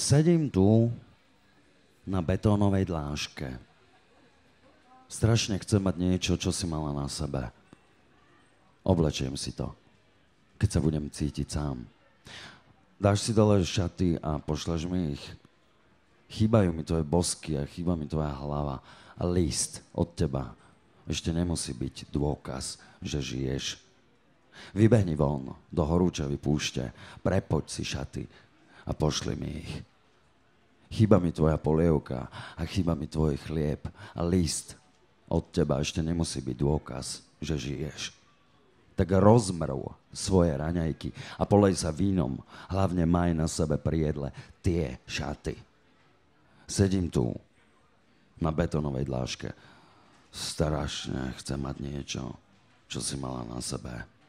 Sedím tu na betónovej dláške. Strašne chcem mať niečo, čo si mala na sebe. Oblečiem si to, keď sa budem cítiť sám. Dáš si dole šaty a pošleš mi ich. Chýbajú mi tvoje bosky a chýba mi tvoja hlava a list od teba. Ešte nemusí byť dôkaz, že žiješ. Vybehni von do horúčavy púšte, prepoď si šaty, a pošli mi ich. Chýba mi tvoja polievka a chýba mi tvoj chlieb a list. Od teba ešte nemusí byť dôkaz, že žiješ. Tak rozmrv svoje raňajky a polej sa vínom, hlavne maj na sebe priedle tie šaty. Sedím tu, na betonovej dláške. Strašne chcem mať niečo, čo si mala na sebe.